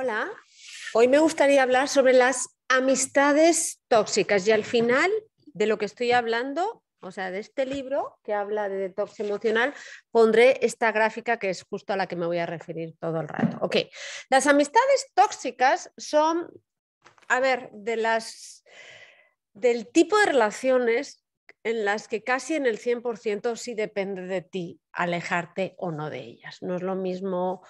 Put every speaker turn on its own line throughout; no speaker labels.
Hola, hoy me gustaría hablar sobre las amistades tóxicas y al final de lo que estoy hablando, o sea, de este libro que habla de detox emocional, pondré esta gráfica que es justo a la que me voy a referir todo el rato. Ok, las amistades tóxicas son, a ver, de las, del tipo de relaciones en las que casi en el 100% sí depende de ti alejarte o no de ellas. No es lo mismo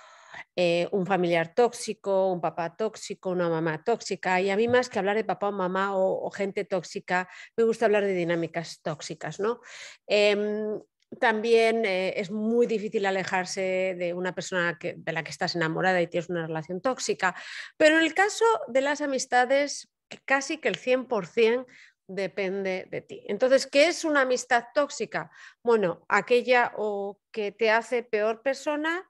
eh, un familiar tóxico, un papá tóxico, una mamá tóxica. Y a mí más que hablar de papá o mamá o, gente tóxica, me gusta hablar de dinámicas tóxicas, ¿no? Em, también eh, es muy difícil alejarse de una persona de la que estás enamorada y tienes una relación tóxica, pero en el caso de las amistades, casi que el 100% depende de ti. Entonces, ¿qué es una amistad tóxica? Bueno, aquella o que te hace peor persona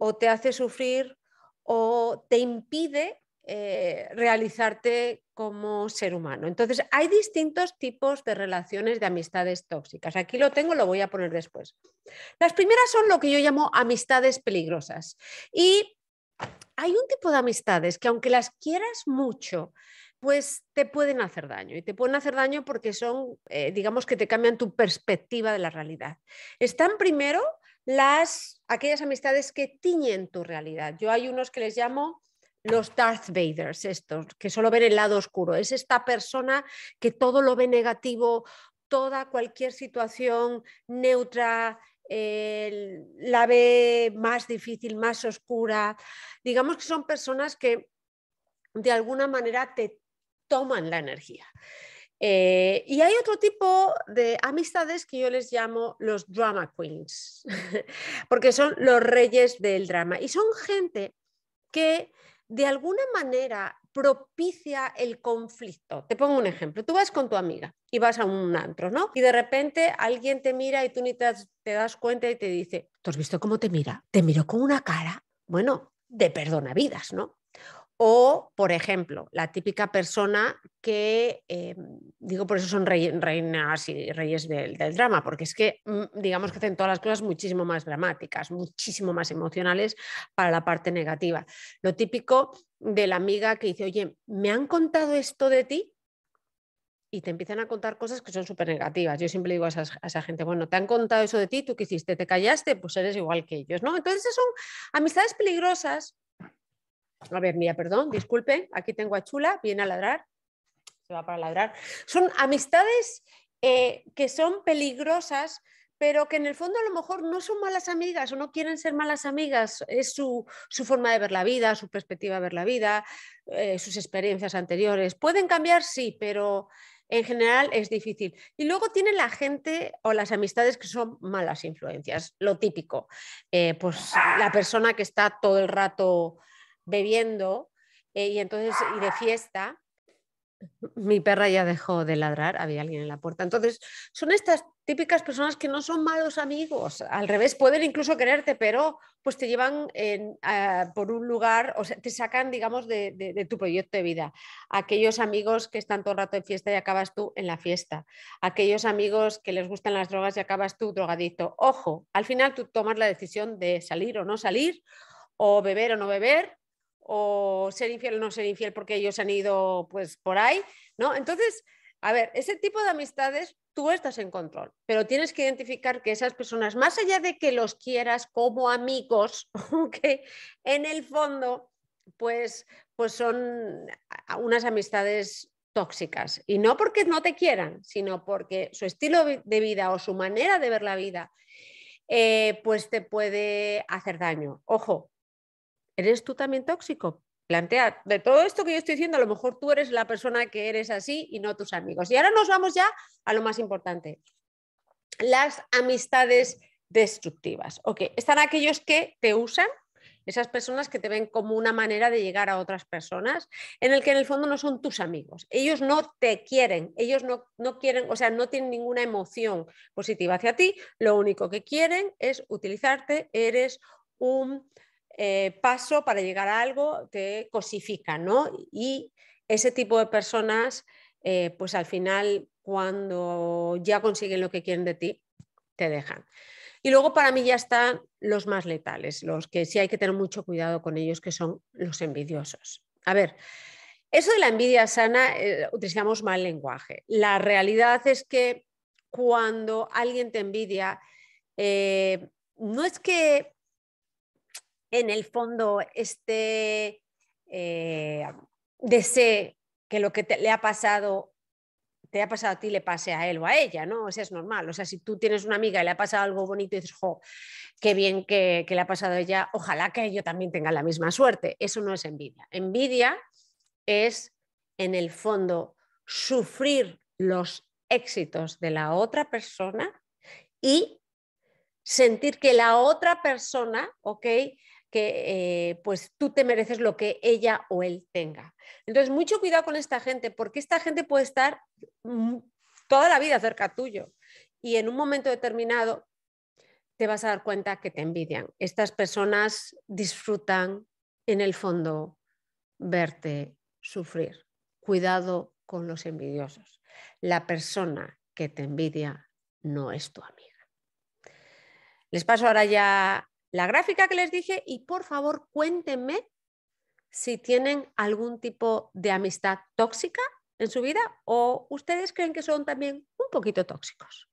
o te hace sufrir o te impide eh, realizarte como ser humano. Entonces, hay distintos tipos de relaciones de amistades tóxicas. Aquí lo tengo, lo voy a poner después. Las primeras son lo que yo llamo amistades peligrosas. Y hay un tipo de amistades que aunque las quieras mucho, pues te pueden hacer daño y te pueden hacer daño porque son, eh, digamos que te cambian tu perspectiva de la realidad. Están primero las, aquellas amistades que tiñen tu realidad. Yo hay unos que les llamo los Darth Vaders, estos, que solo ven el lado oscuro. Es esta persona que todo lo ve negativo, toda cualquier situación neutra, la ve más difícil, más oscura. Digamos que son personas que de alguna manera te toman la energía. Eh, y hay otro tipo de amistades que yo les llamo los drama queens, porque son los reyes del drama. Y son gente que de alguna manera propicia el conflicto. Te pongo un ejemplo. Tú vas con tu amiga y vas a un antro, ¿no? Y de repente alguien te mira y tú ni te, das cuenta y te dice, ¿tú has visto cómo te mira? Te miró con una cara. Bueno, de perdona vidas, ¿no? O, por ejemplo, la típica persona que, eh, digo, por eso son reinas y reyes del, drama, porque es que, mm, digamos que hacen todas las cosas muchísimo más dramáticas, muchísimo más emocionales para la parte negativa. Lo típico de la amiga que dice, oye, ¿me han contado esto de ti? Y te empiezan a contar cosas que son súper negativas. Yo siempre digo a, esa gente, bueno, ¿te han contado eso de ti? ¿Tú qué hiciste? ¿Te callaste? Pues eres igual que ellos, ¿no? Entonces son amistades peligrosas a ver, mía, perdón, disculpe, aquí tengo a Chula, viene a ladrar, se va para ladrar. Son amistades eh, que son peligrosas, pero que en el fondo a lo mejor no son malas amigas o no quieren ser malas amigas, es su, forma de ver la vida, su perspectiva de ver la vida, eh, sus experiencias anteriores. Pueden cambiar, sí, pero en general es difícil. Y luego tiene la gente o las amistades que son malas influencias, lo típico. Eh, pues la persona que está todo el rato bebiendo eh, y entonces y de fiesta, mi perra ya dejó de ladrar, había alguien en la puerta. Entonces, son estas típicas personas que no son malos amigos, al revés, pueden incluso quererte, pero pues te llevan por un lugar, o te sacan, digamos, de, tu proyecto de vida. Aquellos amigos que están todo el rato en fiesta y acabas tú en la fiesta. Aquellos amigos que les gustan las drogas y acabas tú drogadicto. Ojo, al final tú tomas la decisión de salir o no salir, o beber o no beber, o ser infiel o no ser infiel porque ellos han ido pues por ahí, ¿no? Entonces, a ver, ese tipo de amistades tú estás en control, pero tienes que identificar que esas personas, más allá de que los quieras como amigos, que en el fondo, pues, pues son unas amistades tóxicas. Y no porque no te quieran, sino porque su estilo de vida o su manera de ver la vida, eh, pues te puede hacer daño. Ojo, ¿Eres tú también tóxico? Plantea, de todo esto que yo estoy diciendo, a lo mejor tú eres la persona que eres así y no tus amigos. Y ahora nos vamos ya a lo más importante, las amistades destructivas. Ok, están aquellos que te usan, esas personas que te ven como una manera de llegar a otras personas, en el que en el fondo no son tus amigos. Ellos no te quieren, ellos no, no quieren, o sea, no tienen ninguna emoción positiva hacia ti, lo único que quieren es utilizarte, eres un eh, paso para llegar a algo te cosifica ¿no? Y ese tipo de personas, eh, pues al final, cuando ya consiguen lo que quieren de ti, te dejan. Y luego para mí ya están los más letales, los que sí hay que tener mucho cuidado con ellos, que son los envidiosos. A ver, eso de la envidia sana eh, utilizamos mal lenguaje. La realidad es que cuando alguien te envidia, no es que en el fondo este eh, deseo que lo que te, le ha pasado te ha pasado a ti le pase a él o a ella, ¿no? eso es normal. O sea, si tú tienes una amiga y le ha pasado algo bonito y dices, jo, qué bien que, que le ha pasado a ella, ojalá que yo también tenga la misma suerte. Eso no es envidia. Envidia es, en el fondo, sufrir los éxitos de la otra persona y sentir que la otra persona, ¿ok? que eh, pues tú te mereces lo que ella o él tenga. Entonces, mucho cuidado con esta gente, porque esta gente puede estar mm, toda la vida cerca tuyo y en un momento determinado te vas a dar cuenta que te envidian. Estas personas disfrutan en el fondo verte sufrir. Cuidado con los envidiosos. La persona que te envidia no es tu amiga. Les paso ahora ya la gráfica que les dije y por favor cuéntenme si tienen algún tipo de amistad tóxica en su vida o ustedes creen que son también un poquito tóxicos.